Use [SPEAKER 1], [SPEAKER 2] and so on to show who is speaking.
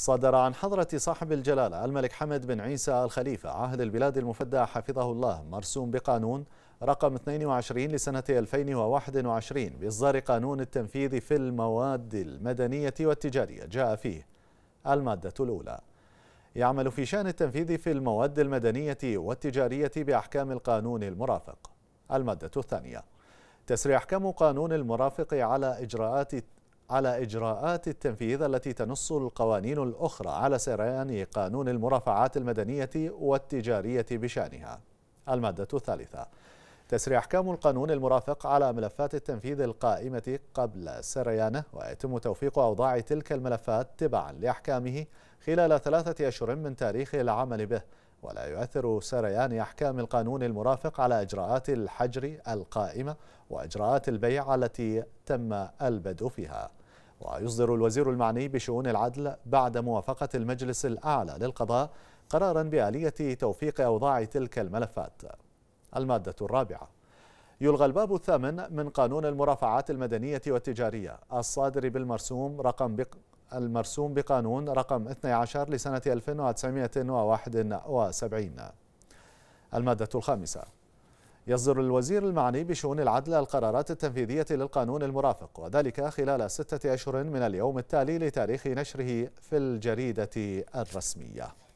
[SPEAKER 1] صدر عن حضرة صاحب الجلالة الملك حمد بن عيسى الخليفة عهد البلاد المفدى حفظه الله مرسوم بقانون رقم 22 لسنة 2021 بإصدار قانون التنفيذ في المواد المدنية والتجارية جاء فيه المادة الأولى يعمل في شأن التنفيذ في المواد المدنية والتجارية بأحكام القانون المرافق المادة الثانية تسري أحكام قانون المرافق على إجراءات على إجراءات التنفيذ التي تنص القوانين الأخرى على سريان قانون المرافعات المدنية والتجارية بشأنها المادة الثالثة تسري أحكام القانون المرافق على ملفات التنفيذ القائمة قبل سريانه ويتم توفيق أوضاع تلك الملفات تبعا لأحكامه خلال ثلاثة أشهر من تاريخ العمل به ولا يؤثر سريان أحكام القانون المرافق على إجراءات الحجر القائمة وإجراءات البيع التي تم البدء فيها ويصدر الوزير المعني بشؤون العدل بعد موافقة المجلس الأعلى للقضاء قرارا بآلية توفيق أوضاع تلك الملفات المادة الرابعة يلغى الباب الثامن من قانون المرافعات المدنية والتجارية الصادر بالمرسوم رقم بق المرسوم بقانون رقم 12 لسنة 1971 المادة الخامسة يصدر الوزير المعني بشؤون العدل القرارات التنفيذية للقانون المرافق وذلك خلال ستة أشهر من اليوم التالي لتاريخ نشره في الجريدة الرسمية